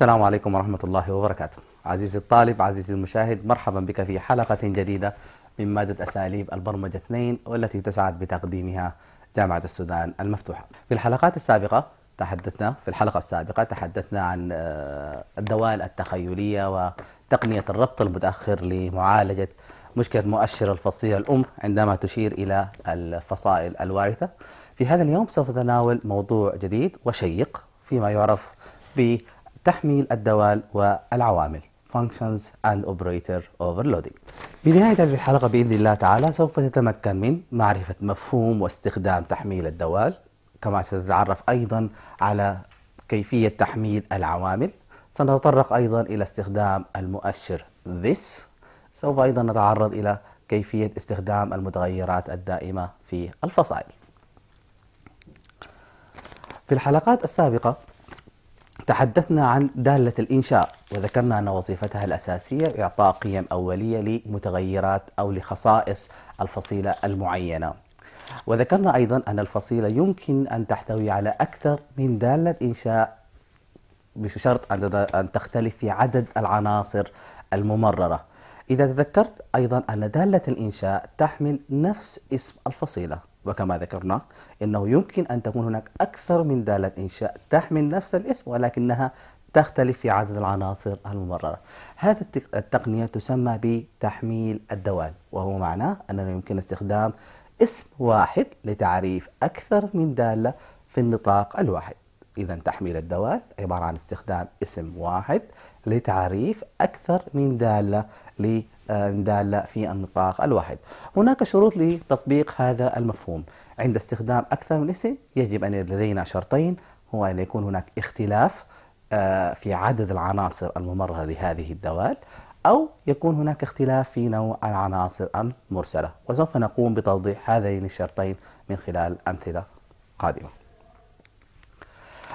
السلام عليكم ورحمة الله وبركاته عزيزي الطالب عزيزي المشاهد مرحبا بك في حلقة جديدة من مادة أساليب البرمجة 2 والتي تسعد بتقديمها جامعة السودان المفتوحة في الحلقات السابقة تحدثنا في الحلقة السابقة تحدثنا عن آه، الدوال التخيلية وتقنية الربط المتأخر لمعالجة مشكلة مؤشر الفصيلة الأم عندما تشير إلى الفصائل الوارثة في هذا اليوم سوف نتناول موضوع جديد وشيق فيما يعرف ب تحميل الدوال والعوامل functions and operator overloading بنهاية هذه الحلقة بإذن الله تعالى سوف تتمكن من معرفة مفهوم واستخدام تحميل الدوال كما ستتعرف أيضا على كيفية تحميل العوامل سنتطرق أيضا إلى استخدام المؤشر this سوف أيضا نتعرض إلى كيفية استخدام المتغيرات الدائمة في الفصائل في الحلقات السابقة تحدثنا عن دالة الإنشاء وذكرنا أن وظيفتها الأساسية إعطاء قيم أولية لمتغيرات أو لخصائص الفصيلة المعينة وذكرنا أيضا أن الفصيلة يمكن أن تحتوي على أكثر من دالة إنشاء بشرط أن تختلف في عدد العناصر الممررة إذا تذكرت أيضا أن دالة الإنشاء تحمل نفس اسم الفصيلة وكما ذكرنا انه يمكن ان تكون هناك اكثر من داله انشاء تحمل نفس الاسم ولكنها تختلف في عدد العناصر الممررة هذه التقنية تسمى بتحميل الدوال وهو معناه أننا يمكن استخدام اسم واحد لتعريف أكثر من دالة في النطاق الواحد إذا تحميل الدوال عبارة عن استخدام اسم واحد لتعريف أكثر من دالة للدالة في النطاق الواحد هناك شروط لتطبيق هذا المفهوم عند استخدام أكثر من اسم يجب أن لدينا شرطين هو أن يكون هناك اختلاف آه، في عدد العناصر الممرة لهذه الدوال أو يكون هناك اختلاف في نوع العناصر المرسلة وسوف نقوم بتوضيح هذين الشرطين من خلال أمثلة قادمة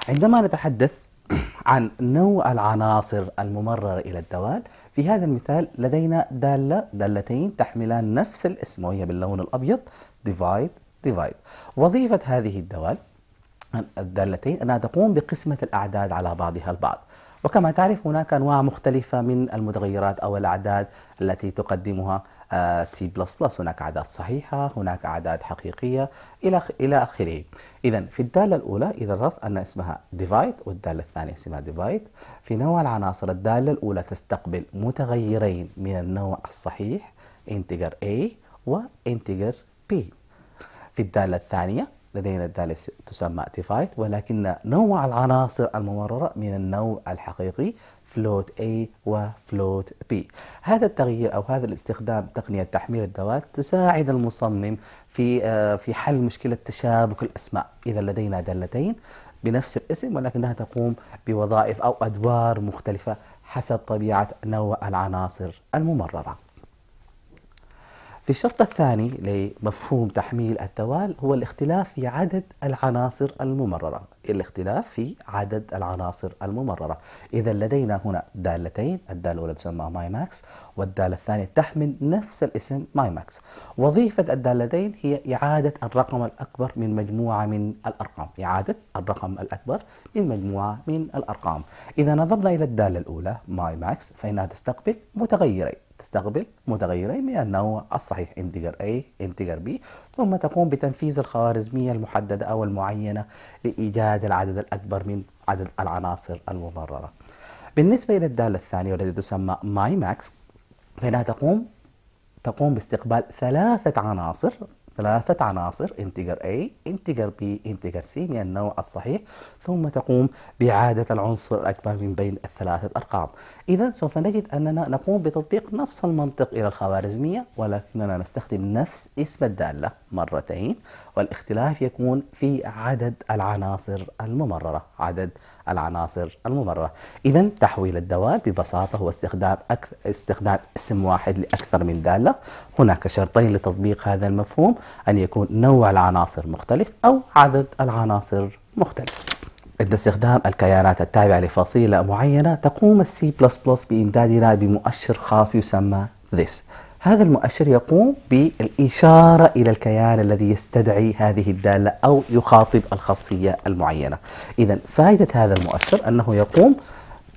عندما نتحدث عن نوع العناصر الممررة إلى الدوال في هذا المثال لدينا دالة دالتين تحملان نفس الاسم وهي باللون الأبيض divide divide وظيفة هذه الدوال الدالتين أنها تقوم بقسمة الأعداد على بعضها البعض وكما تعرف هناك أنواع مختلفة من المتغيرات أو الأعداد التي تقدمها سي بلس بلس هناك أعداد صحيحة هناك أعداد حقيقية إلى إلى آخره إذا في الدالة الأولى إذا أردت أن اسمها ديفايد والدالة الثانية اسمها ديفايد في نوع العناصر الدالة الأولى تستقبل متغيرين من النوع الصحيح انتجر A و B في الدالة الثانية لدينا الدالة تسمى ديفايد ولكن نوع العناصر الممررة من النوع الحقيقي float A وفلوت B هذا التغيير أو هذا الاستخدام تقنية تحميل الدوات تساعد المصمم في آه، في حل مشكلة تشابك الأسماء إذا لدينا دالتين بنفس الاسم ولكنها تقوم بوظائف أو أدوار مختلفة حسب طبيعة نوع العناصر الممررة في الشرط الثاني لمفهوم تحميل التوال هو الاختلاف في عدد العناصر الممررة الاختلاف في عدد العناصر الممررة إذا لدينا هنا دالتين الدالة الأولى تسمى ماي ماكس والدالة الثانية تحمل نفس الاسم ماي ماكس وظيفة الدالتين هي إعادة الرقم الأكبر من مجموعة من الأرقام إعادة الرقم الأكبر من مجموعة من الأرقام إذا نظرنا إلى الدالة الأولى ماي ماكس فإنها تستقبل متغيرين تستقبل متغيرين من النوع الصحيح انتجر A انتجر B ثم تقوم بتنفيذ الخوارزمية المحددة أو المعينة لإيجاد العدد الأكبر من عدد العناصر المبررة بالنسبة إلى الدالة الثانية والتي تسمى ماي ماكس فإنها تقوم تقوم باستقبال ثلاثة عناصر ثلاثة عناصر انتجر A انتجر B انتجر C من النوع الصحيح ثم تقوم بإعادة العنصر الأكبر من بين الثلاثة أرقام إذا سوف نجد أننا نقوم بتطبيق نفس المنطق إلى الخوارزمية ولكننا نستخدم نفس اسم الدالة مرتين والاختلاف يكون في عدد العناصر الممررة عدد العناصر الممرة إذا تحويل الدوال ببساطة هو استخدام أكثر استخدام اسم واحد لأكثر من دالة هناك شرطين لتطبيق هذا المفهوم أن يكون نوع العناصر مختلف أو عدد العناصر مختلف عند استخدام الكيانات التابعة لفصيلة معينة تقوم السي بلس بلس بإمدادنا بمؤشر خاص يسمى this هذا المؤشر يقوم بالإشارة إلى الكيان الذي يستدعي هذه الدالة أو يخاطب الخاصية المعينة إذا فائدة هذا المؤشر أنه يقوم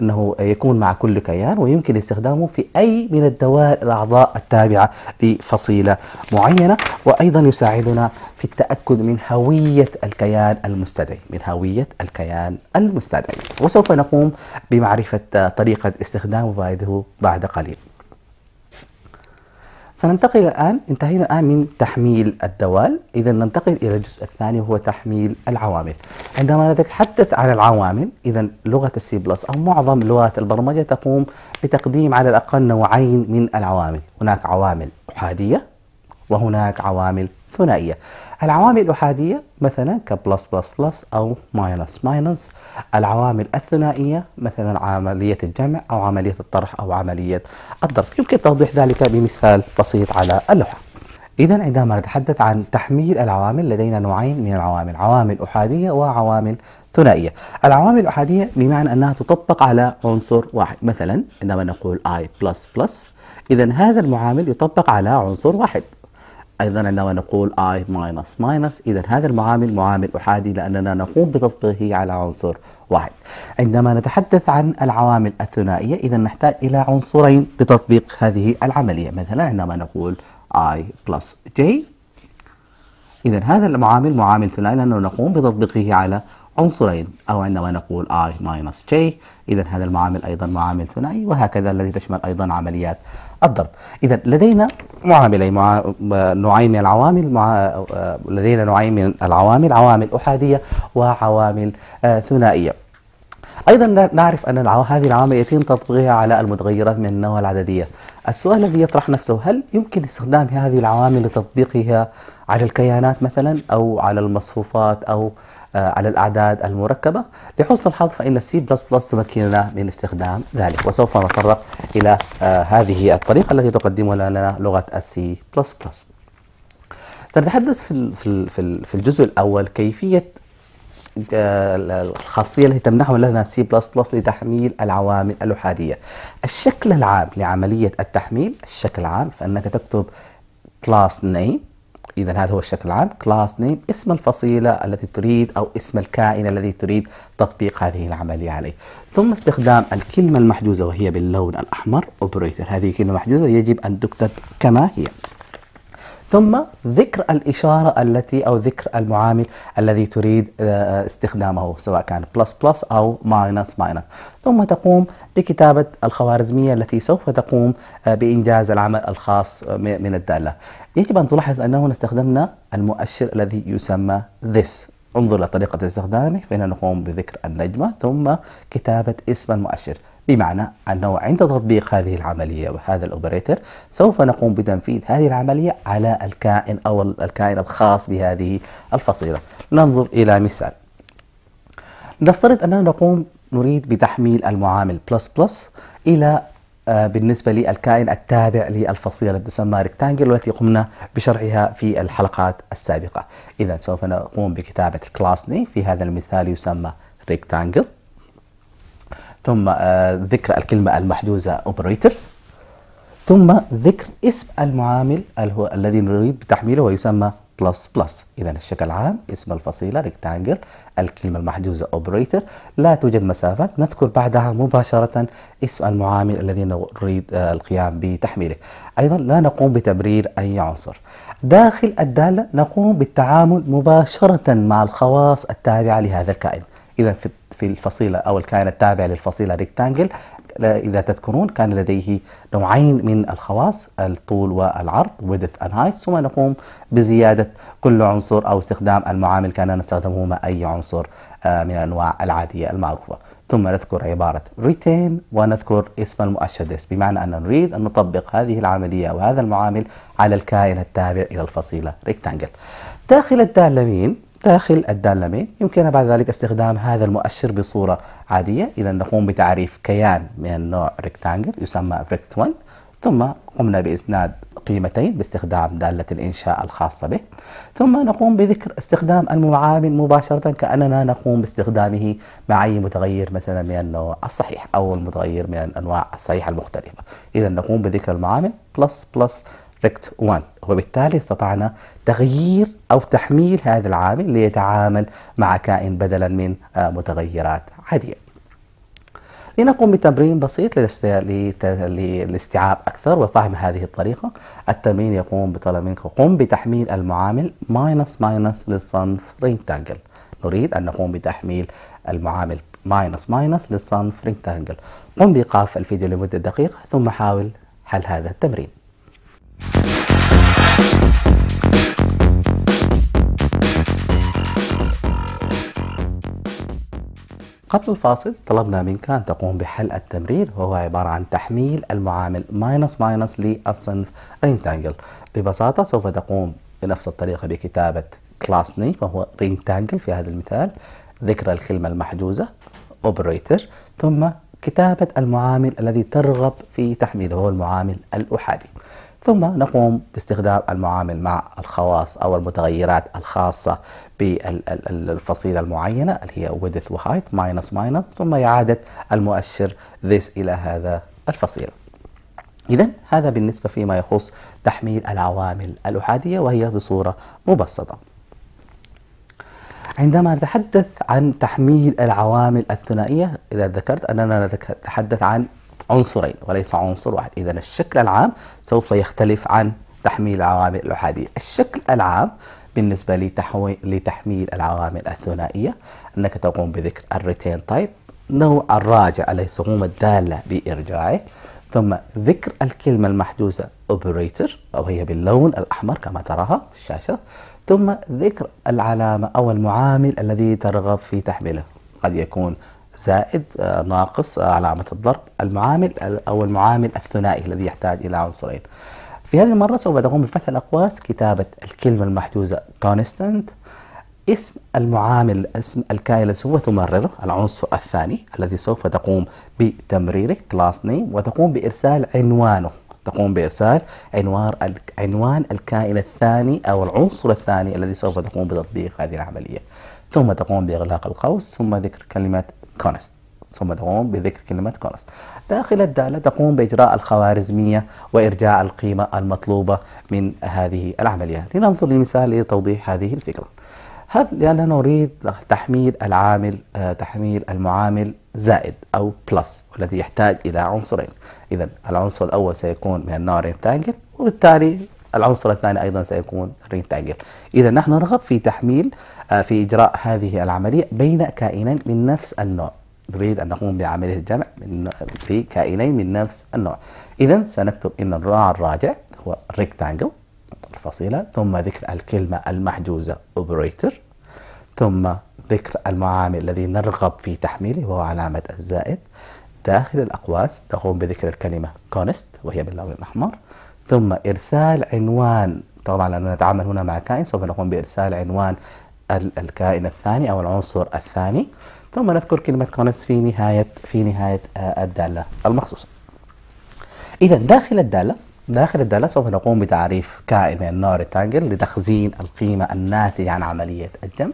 أنه يكون مع كل كيان ويمكن استخدامه في أي من الدوائر الأعضاء التابعة لفصيلة معينة وأيضا يساعدنا في التأكد من هوية الكيان المستدعي من هوية الكيان المستدعي وسوف نقوم بمعرفة طريقة استخدامه فائده بعد قليل سننتقل الآن انتهينا الآن من تحميل الدوال إذا ننتقل إلى الجزء الثاني وهو تحميل العوامل عندما نتحدث عن العوامل إذا لغة السي بلس أو معظم لغات البرمجة تقوم بتقديم على الأقل نوعين من العوامل هناك عوامل أحادية وهناك عوامل ثنائية العوامل الأحادية مثلا كبلس بلس بلس أو ماينس ماينس العوامل الثنائية مثلا عملية الجمع أو عملية الطرح أو عملية الضرب يمكن توضيح ذلك بمثال بسيط على اللوحة إذا عندما نتحدث عن تحميل العوامل لدينا نوعين من العوامل عوامل أحادية وعوامل ثنائية العوامل الأحادية بمعنى أنها تطبق على عنصر واحد مثلا عندما نقول I++ إذا هذا المعامل يطبق على عنصر واحد أيضا عندما نقول I minus minus إذا هذا المعامل معامل أحادي لأننا نقوم بتطبيقه على عنصر واحد عندما نتحدث عن العوامل الثنائية إذا نحتاج إلى عنصرين لتطبيق هذه العملية مثلا عندما نقول I plus J إذا هذا المعامل معامل ثنائي لأننا نقوم بتطبيقه على عنصرين أو عندما نقول I minus J إذا هذا المعامل أيضا معامل ثنائي وهكذا الذي تشمل أيضا عمليات الضرب إذا لدينا معاملين مع نوعين من العوامل مع لدينا نوعين من العوامل عوامل أحادية وعوامل آه، ثنائية ايضا نعرف ان هذه العوامل يتم تطبيقها على المتغيرات من النوع العدديه. السؤال الذي يطرح نفسه هل يمكن استخدام هذه العوامل لتطبيقها على الكيانات مثلا او على المصفوفات او آه، على الأعداد المركبة لحسن الحظ فإن السي بلس بلس تمكننا من استخدام ذلك وسوف نتطرق إلى آه، هذه الطريقة التي تقدمها لنا لغة السي بلس بلس سنتحدث في في الجزء الأول كيفية آه، الخاصية التي تمنحها لنا سي بلس بلس لتحميل العوامل الأحادية الشكل العام لعملية التحميل الشكل العام فأنك تكتب class name إذا هذا هو الشكل العام class name اسم الفصيلة التي تريد أو اسم الكائن الذي تريد تطبيق هذه العملية عليه ثم استخدام الكلمة المحجوزة وهي باللون الأحمر operator هذه كلمة محجوزة يجب أن تكتب كما هي ثم ذكر الإشارة التي أو ذكر المعامل الذي تريد آه، استخدامه سواء كان بلس بلس أو ماينس ماينس ثم تقوم بكتابة الخوارزمية التي سوف تقوم آه، بإنجاز العمل الخاص آه، من الدالة يجب أن تلاحظ أنه استخدمنا المؤشر الذي يسمى this انظر لطريقة استخدامه فإننا نقوم بذكر النجمة ثم كتابة اسم المؤشر بمعنى أنه عند تطبيق هذه العملية وهذا الأوبريتر سوف نقوم بتنفيذ هذه العملية على الكائن أو الكائن الخاص بهذه الفصيلة ننظر إلى مثال نفترض أننا نقوم نريد بتحميل المعامل بلس بلس إلى آه، بالنسبة للكائن التابع للفصيلة التي تسمى ريكتانجل والتي قمنا بشرحها في الحلقات السابقة إذا سوف نقوم بكتابة الكلاس نيم في هذا المثال يسمى ريكتانجل ثم آه، ذكر الكلمة المحجوزة operator ثم ذكر اسم المعامل هو الذي نريد تحميله ويسمى بلس بلس إذا الشكل العام اسم الفصيلة ريكتانجل الكلمة المحجوزة أوبريتر لا توجد مسافة نذكر بعدها مباشرة اسم المعامل الذي نريد آه، القيام بتحميله أيضا لا نقوم بتبرير أي عنصر داخل الدالة نقوم بالتعامل مباشرة مع الخواص التابعة لهذا الكائن إذا في الفصيلة أو الكائن التابع للفصيلة ريكتانجل إذا تذكرون كان لديه نوعين من الخواص الطول والعرض width and height ثم نقوم بزيادة كل عنصر أو استخدام المعامل كان نستخدمهما أي عنصر آه، من الأنواع العادية المعروفة ثم نذكر عبارة retain ونذكر اسم this بمعنى أن نريد أن نطبق هذه العملية وهذا المعامل على الكائن التابع إلى الفصيلة rectangle داخل الدالة مين داخل الدالة مين يمكن بعد ذلك استخدام هذا المؤشر بصورة عادية إذا نقوم بتعريف كيان من النوع ريكتانجل يسمى ريكت 1 ثم قمنا بإسناد قيمتين باستخدام دالة الإنشاء الخاصة به ثم نقوم بذكر استخدام المعامل مباشرة كأننا نقوم باستخدامه مع أي متغير مثلا من النوع الصحيح أو المتغير من الأنواع الصحيحة المختلفة إذا نقوم بذكر المعامل بلس بلس ريكت 1 وبالتالي استطعنا تغيير أو تحميل هذا العامل ليتعامل مع كائن بدلا من آه، متغيرات عادية لنقوم بتمرين بسيط للاستيعاب أكثر وفهم هذه الطريقة التمرين يقوم بطلب منك قم بتحميل المعامل ماينس ماينس للصنف رينتانجل نريد أن نقوم بتحميل المعامل ماينس ماينس للصنف رينتانجل قم بإيقاف الفيديو لمدة دقيقة ثم حاول حل هذا التمرين قبل الفاصل طلبنا منك أن تقوم بحل التمرير وهو عبارة عن تحميل المعامل ماينس ماينس للصنف رينتانجل ببساطة سوف تقوم بنفس الطريقة بكتابة كلاس نيم وهو رينتانجل في هذا المثال ذكر الكلمة المحجوزة اوبريتر ثم كتابة المعامل الذي ترغب في تحميله وهو المعامل الأحادي ثم نقوم باستخدام المعامل مع الخواص أو المتغيرات الخاصة بالفصيلة المعينة اللي هي width وهايت ماينس ماينس ثم إعادة المؤشر this إلى هذا الفصيلة إذا هذا بالنسبة فيما يخص تحميل العوامل الأحادية وهي بصورة مبسطة عندما نتحدث عن تحميل العوامل الثنائية إذا ذكرت أننا نتحدث عن عنصرين وليس عنصر واحد إذا الشكل العام سوف يختلف عن تحميل العوامل الأحادية الشكل العام بالنسبة لتحوي... لتحميل العوامل الثنائية أنك تقوم بذكر الريتين تايب نوع الراجع الذي تقوم الدالة بإرجاعه ثم ذكر الكلمة المحدوسة operator أو هي باللون الأحمر كما تراها في الشاشة ثم ذكر العلامة أو المعامل الذي ترغب في تحميله قد يكون زائد آه، ناقص آه، علامة الضرب المعامل أو المعامل الثنائي الذي يحتاج إلى عنصرين في هذه المرة سوف تقوم بفتح الأقواس كتابة الكلمة المحجوزة constant اسم المعامل اسم الكائن الذي سوف تمرره العنصر الثاني الذي سوف تقوم بتمريره كلاس نيم وتقوم بإرسال عنوانه تقوم بإرسال عنوان عنوان الكائن الثاني أو العنصر الثاني الذي سوف تقوم بتطبيق هذه العملية ثم تقوم بإغلاق القوس ثم ذكر كلمة كونست ثم تقوم بذكر كلمة كونست داخل الدالة تقوم بإجراء الخوارزمية وإرجاع القيمة المطلوبة من هذه العملية لننظر لمثال لتوضيح هذه الفكرة هل لأننا نريد تحميل العامل آه، تحميل المعامل زائد أو بلس والذي يحتاج إلى عنصرين إذا العنصر الأول سيكون من النوع رينتانجل وبالتالي العنصر الثاني أيضا سيكون رينتانجل إذا نحن نرغب في تحميل آه، في إجراء هذه العملية بين كائنين من نفس النوع نريد أن نقوم بعملية الجمع في كائنين من نفس النوع إذا سنكتب أن النوع الراجع هو ريكتانجل الفصيلة ثم ذكر الكلمة المحجوزة operator ثم ذكر المعامل الذي نرغب في تحميله وهو علامة الزائد داخل الأقواس نقوم بذكر الكلمة كونست وهي باللون الأحمر ثم إرسال عنوان طبعا لأننا نتعامل هنا مع كائن سوف نقوم بإرسال عنوان الكائن الثاني أو العنصر الثاني ثم نذكر كلمة كونس في نهاية في نهاية آه، الدالة المخصوصة إذا داخل الدالة داخل الدالة سوف نقوم بتعريف كائن النار ريكتانجل لتخزين القيمة الناتجة عن عملية الجمع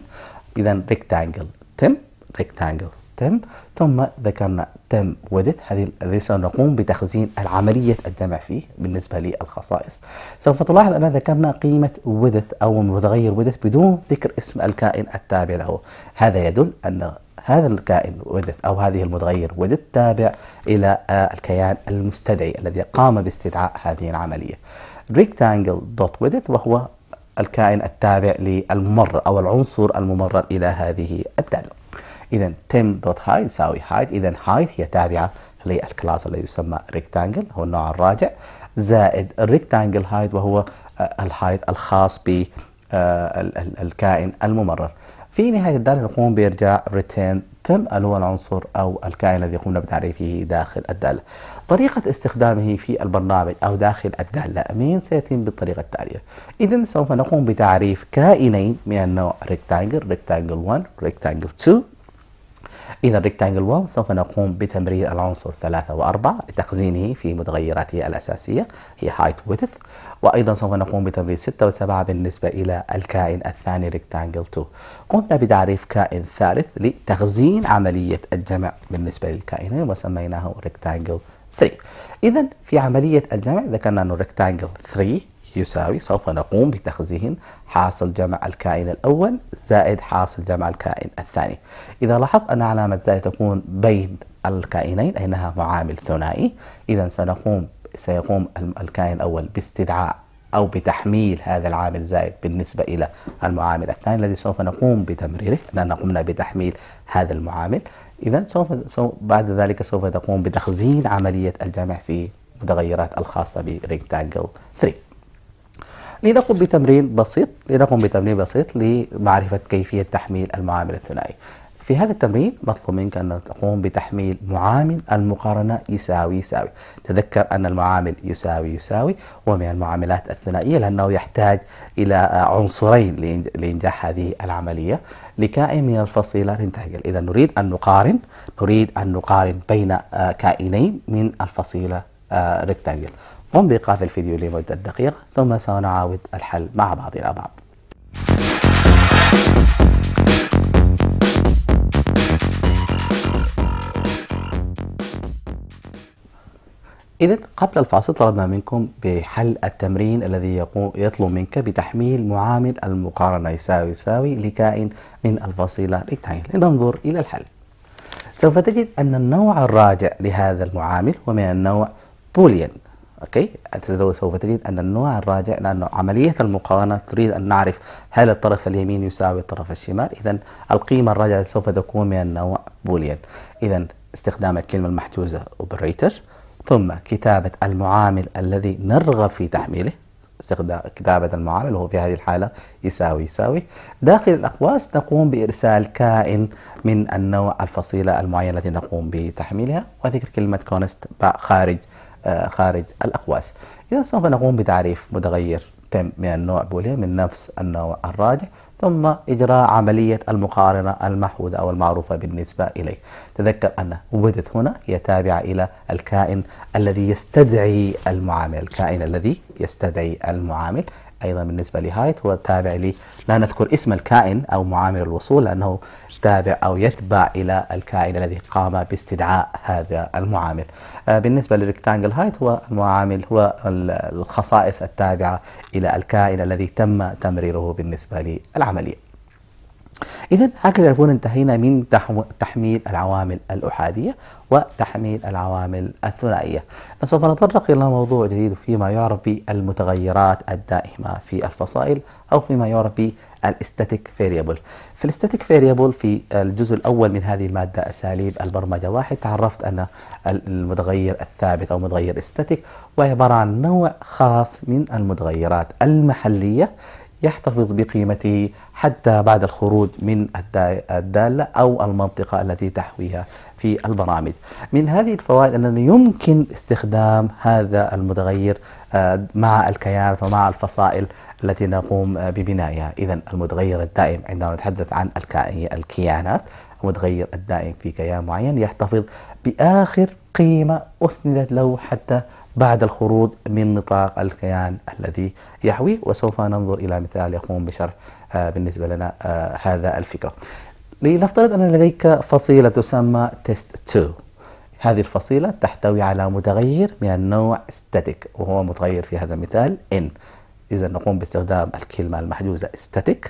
إذا ريكتانجل تم ريكتانجل تم ثم ذكرنا تم ودت هذه الذي سنقوم بتخزين العملية الدمع فيه بالنسبة للخصائص سوف تلاحظ أننا ذكرنا قيمة ودث أو متغير ودث بدون ذكر اسم الكائن التابع له هذا يدل أن هذا الكائن ودث أو هذه المتغير ودث تابع إلى آه، الكيان المستدعي الذي قام باستدعاء هذه العملية rectangle.width وهو الكائن التابع للممرر أو العنصر الممرر إلى هذه الدالة إذا تم دوت هايت يساوي هايت إذا هايت هي تابعة للكلاس الذي يسمى ريكتانجل هو النوع الراجع زائد الريكتانجل هايت وهو آه، الهايت الخاص ب آه، الكائن الممرر في نهاية الدالة نقوم بإرجاع ريتيرن تم اللي هو العنصر أو الكائن الذي قمنا بتعريفه داخل الدالة طريقة استخدامه في البرنامج أو داخل الدالة مين سيتم بالطريقة التالية إذا سوف نقوم بتعريف كائنين من النوع ريكتانجل ريكتانجل 1 ريكتانجل 2 إذا ريكتانجل واو سوف نقوم بتمرير العنصر 3 و4 لتخزينه في متغيراته الأساسية هي height width وأيضا سوف نقوم بتمرير 6 و7 بالنسبة إلى الكائن الثاني ريكتانجل 2 قمنا بتعريف كائن ثالث لتخزين عملية الجمع بالنسبة للكائنين وسميناه ريكتانجل 3 إذا في عملية الجمع ذكرنا أنه ريكتانجل 3 يساوي سوف نقوم بتخزين حاصل جمع الكائن الأول زائد حاصل جمع الكائن الثاني إذا لاحظت أن علامة زائد تكون بين الكائنين أنها معامل ثنائي إذا سنقوم سيقوم الكائن الأول باستدعاء أو بتحميل هذا العامل زائد بالنسبة إلى المعامل الثاني الذي سوف نقوم بتمريره لأننا قمنا بتحميل هذا المعامل إذا سوف, بعد ذلك سوف تقوم بتخزين عملية الجمع في متغيرات الخاصة تانجل 3 لنقم بتمرين بسيط لنقم بتمرين بسيط لمعرفة كيفية تحميل المعامل الثنائي في هذا التمرين مطلوب منك أن تقوم بتحميل معامل المقارنة يساوي يساوي تذكر أن المعامل يساوي يساوي ومن المعاملات الثنائية لأنه يحتاج إلى عنصرين لإنجاح هذه العملية لكائن من الفصيلة ينتهي إذا نريد أن نقارن نريد أن نقارن بين آه، كائنين من الفصيلة ريكتانجل آه، قم بإيقاف الفيديو لمدة دقيقة ثم سنعاود الحل مع بعضنا بعض إذا قبل الفاصل طلبنا منكم بحل التمرين الذي يقوم يطلب منك بتحميل معامل المقارنة يساوي يساوي لكائن من الفصيلة ريكتاين لننظر إلى الحل سوف تجد أن النوع الراجع لهذا المعامل هو من النوع بوليان اوكي سوف تجد ان النوع الراجع لانه عمليه المقارنه تريد ان نعرف هل الطرف اليمين يساوي الطرف الشمال اذا القيمه الراجعه سوف تكون من النوع بوليان اذا استخدام الكلمه المحجوزه اوبريتر ثم كتابه المعامل الذي نرغب في تحميله استخدام كتابة المعامل وهو في هذه الحالة يساوي يساوي داخل الأقواس نقوم بإرسال كائن من النوع الفصيلة المعينة التي نقوم بتحميلها وذكر كلمة كونست خارج آه، خارج الأقواس إذا سوف نقوم بتعريف متغير تم من النوع بوليان من نفس النوع الراجح ثم إجراء عملية المقارنة المحمودة أو المعروفة بالنسبة إليه تذكر أن وجدت هنا هي تابعة إلى الكائن الذي يستدعي المعامل الكائن الذي يستدعي المعامل أيضا بالنسبة لهايت هو تابع لي لا نذكر اسم الكائن أو معامل الوصول لأنه تابع أو يتبع إلى الكائن الذي قام باستدعاء هذا المعامل آه، بالنسبة للريكتانجل هايت هو المعامل هو الخصائص التابعة إلى الكائن الذي تم تمريره بالنسبة للعملية إذا هكذا نكون انتهينا من تحميل العوامل الأحادية وتحميل العوامل الثنائية سوف نتطرق إلى موضوع جديد فيما يعرف بالمتغيرات الدائمة في الفصائل أو فيما يعرف بالاستاتيك فيريبل. في الاستاتيك فيريبل في الجزء الأول من هذه المادة أساليب البرمجة واحد تعرفت أن المتغير الثابت أو متغير استاتيك وعبارة عن نوع خاص من المتغيرات المحلية يحتفظ بقيمته حتى بعد الخروج من الدالة أو المنطقة التي تحويها في البرامج من هذه الفوائد أنه يمكن استخدام هذا المتغير آه، مع الكيانات ومع الفصائل التي نقوم ببنائها إذا المتغير الدائم عندما نتحدث عن الكيانات المتغير الدائم في كيان معين يحتفظ بآخر قيمة أسندت له حتى بعد الخروج من نطاق الكيان الذي يحويه وسوف ننظر إلى مثال يقوم بشرح آه، بالنسبة لنا آه، هذا الفكرة لنفترض أن لديك فصيلة تسمى تيست 2 هذه الفصيلة تحتوي على متغير من النوع static وهو متغير في هذا المثال n إذا نقوم باستخدام الكلمة المحجوزة static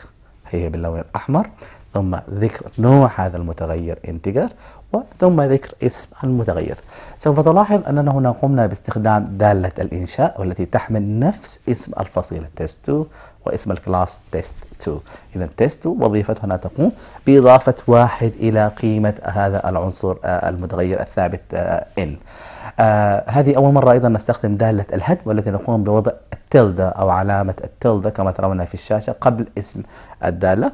هي باللون الأحمر ثم ذكر نوع هذا المتغير انتجر ثم ذكر اسم المتغير سوف تلاحظ أننا هنا قمنا باستخدام دالة الإنشاء والتي تحمل نفس اسم الفصيلة test 2 واسم الكلاس test 2 إذا test 2 وظيفتها هنا تقوم بإضافة واحد إلى قيمة هذا العنصر آه، المتغير الثابت آه، n آه هذه أول مرة أيضا نستخدم دالة الهد والتي نقوم بوضع التلدة أو علامة التلدة كما ترون في الشاشة قبل اسم الدالة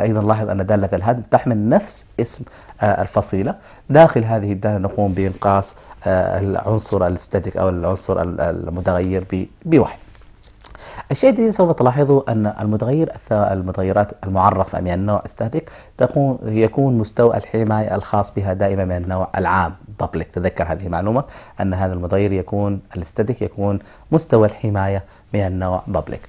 أيضا لاحظ أن دالة الهدم تحمل نفس اسم آه، الفصيلة داخل هذه الدالة نقوم بإنقاص آه، العنصر الاستاتيك أو العنصر المتغير بواحد الشيء الذي سوف تلاحظه أن المتغير المتغيرات المعرفة من النوع يعني استاتيك تكون يكون مستوى الحماية الخاص بها دائما من النوع العام بابليك تذكر هذه المعلومة أن هذا المتغير يكون الاستاتيك يكون مستوى الحماية من النوع بابليك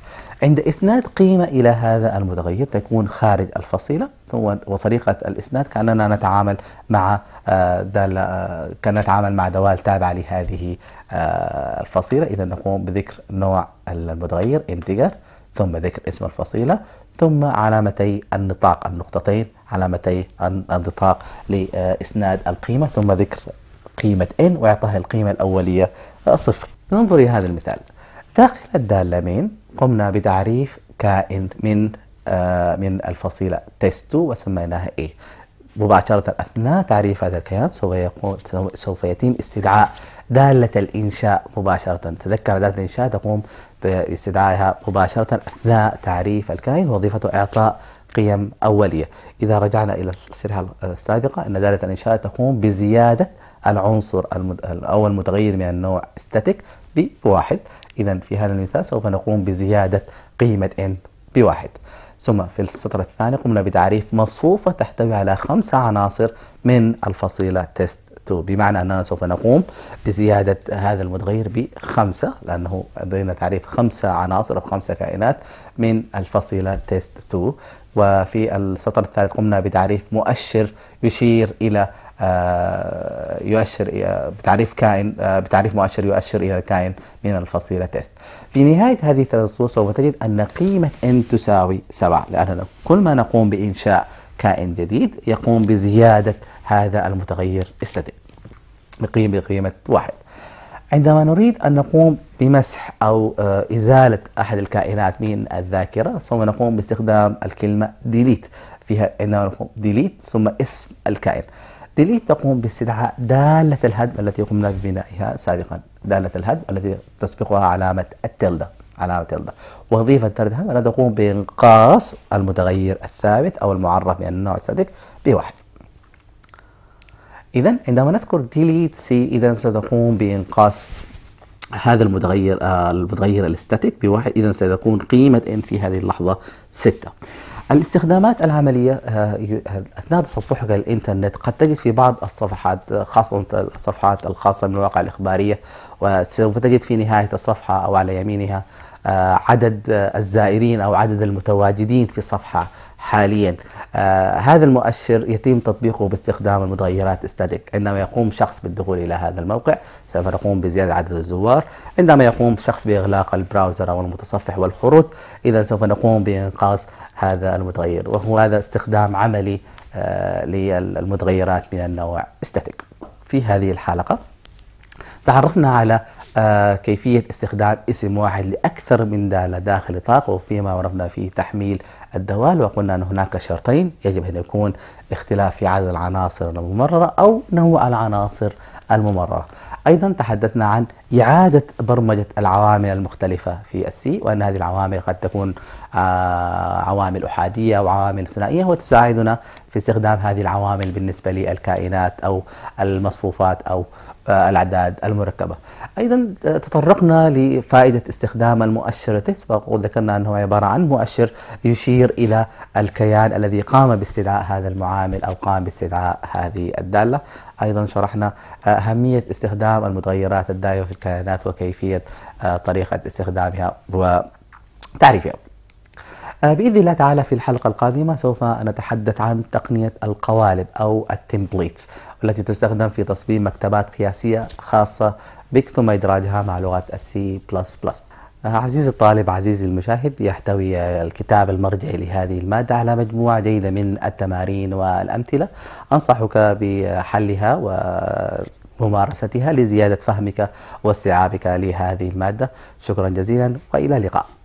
عند إسناد قيمة إلى هذا المتغير تكون خارج الفصيلة ثم وطريقة الإسناد كأننا نتعامل مع آه، دل آه، نتعامل مع دوال تابعة لهذه آه، الفصيلة إذا نقوم بذكر نوع المتغير انتجر ثم ذكر اسم الفصيلة ثم علامتي النطاق النقطتين علامتي النطاق لإسناد القيمة ثم ذكر قيمة n وإعطاه القيمة الأولية صفر ننظر إلى هذا المثال داخل الدالة مين قمنا بتعريف كائن من آه من الفصيلة تيست 2 وسميناها A مباشرة أثناء تعريف هذا الكيان سوف يقوم سوف يتم استدعاء دالة الإنشاء مباشرة تذكر دالة الإنشاء تقوم باستدعائها مباشرة أثناء تعريف الكائن وظيفته إعطاء قيم أولية إذا رجعنا إلى الشريحة السابقة أن دالة الإنشاء تقوم بزيادة العنصر أو المتغير من النوع static بواحد إذا في هذا المثال سوف نقوم بزيادة قيمة n بواحد ثم في السطر الثاني قمنا بتعريف مصفوفة تحتوي على خمسة عناصر من الفصيلة تيست 2 بمعنى أننا سوف نقوم بزيادة هذا المتغير بخمسة لأنه لدينا تعريف خمسة عناصر أو خمسة كائنات من الفصيلة تيست 2 وفي السطر الثالث قمنا بتعريف مؤشر يشير إلى آه، يؤشر بتعريف كائن آه، بتعريف مؤشر يؤشر الى كائن من الفصيله تست. في نهايه هذه التنصص سوف تجد ان قيمه ان تساوي 7 لاننا كل ما نقوم بانشاء كائن جديد يقوم بزياده هذا المتغير استدل بقيمه بقيمه واحد. عندما نريد أن نقوم بمسح أو آه، إزالة أحد الكائنات من الذاكرة سوف نقوم باستخدام الكلمة ديليت فيها عندما نقوم ديليت ثم اسم الكائن ديليت تقوم باستدعاء دالة الهدم التي قمنا ببنائها سابقا دالة الهدم التي تسبقها علامة التلدة علامة تلدة وظيفة تلدة أنا تقوم بإنقاص المتغير الثابت أو المعرف من النوع السادق بواحد إذا عندما نذكر delete سي إذا ستقوم بإنقاص هذا المتغير آه المتغير الاستاتيك بواحد إذا ستكون قيمة n في هذه اللحظة 6 الاستخدامات العملية آه، آه، أثناء تصفحك الإنترنت قد تجد في بعض الصفحات آه، خاصة الصفحات الخاصة بالمواقع الإخبارية وسوف تجد في نهاية الصفحة أو على يمينها عدد الزائرين أو عدد المتواجدين في صفحة حاليا آه هذا المؤشر يتم تطبيقه باستخدام المتغيرات استاتيك عندما يقوم شخص بالدخول إلى هذا الموقع سوف نقوم بزيادة عدد الزوار عندما يقوم شخص بإغلاق البراوزر أو المتصفح والخروج إذا سوف نقوم بانقاص هذا المتغير وهو هذا استخدام عملي آه للمتغيرات من النوع استاتيك في هذه الحلقة تعرفنا على آه كيفية استخدام اسم واحد لأكثر من دالة داخل إطلاقه فيما عرفنا فيه تحميل الدوال وقلنا أن هناك شرطين يجب أن يكون اختلاف في عدد العناصر الممررة أو نوع العناصر الممررة أيضا تحدثنا عن إعادة برمجة العوامل المختلفة في السي وأن هذه العوامل قد تكون آه، عوامل أحادية وعوامل ثنائية وتساعدنا في استخدام هذه العوامل بالنسبة للكائنات أو المصفوفات أو آه، الأعداد المركبة أيضا تطرقنا لفائدة استخدام المؤشر تسبق وذكرنا أنه عبارة عن مؤشر يشير إلى الكيان الذي قام باستدعاء هذا المعامل أو قام باستدعاء هذه الدالة أيضا شرحنا آه، أهمية استخدام المتغيرات الدائرة في الكيانات وكيفية آه، طريقة استخدامها وتعريفها بإذن الله تعالى في الحلقة القادمة سوف نتحدث عن تقنية القوالب أو التمبليتس التي تستخدم في تصميم مكتبات قياسية خاصة بك ثم إدراجها مع لغة أه، السي بلس بلس عزيزي الطالب عزيزي المشاهد يحتوي الكتاب المرجعي لهذه المادة على مجموعة جيدة من التمارين والأمثلة أنصحك بحلها و ممارستها لزيادة فهمك واستيعابك لهذه المادة شكرا جزيلا وإلى اللقاء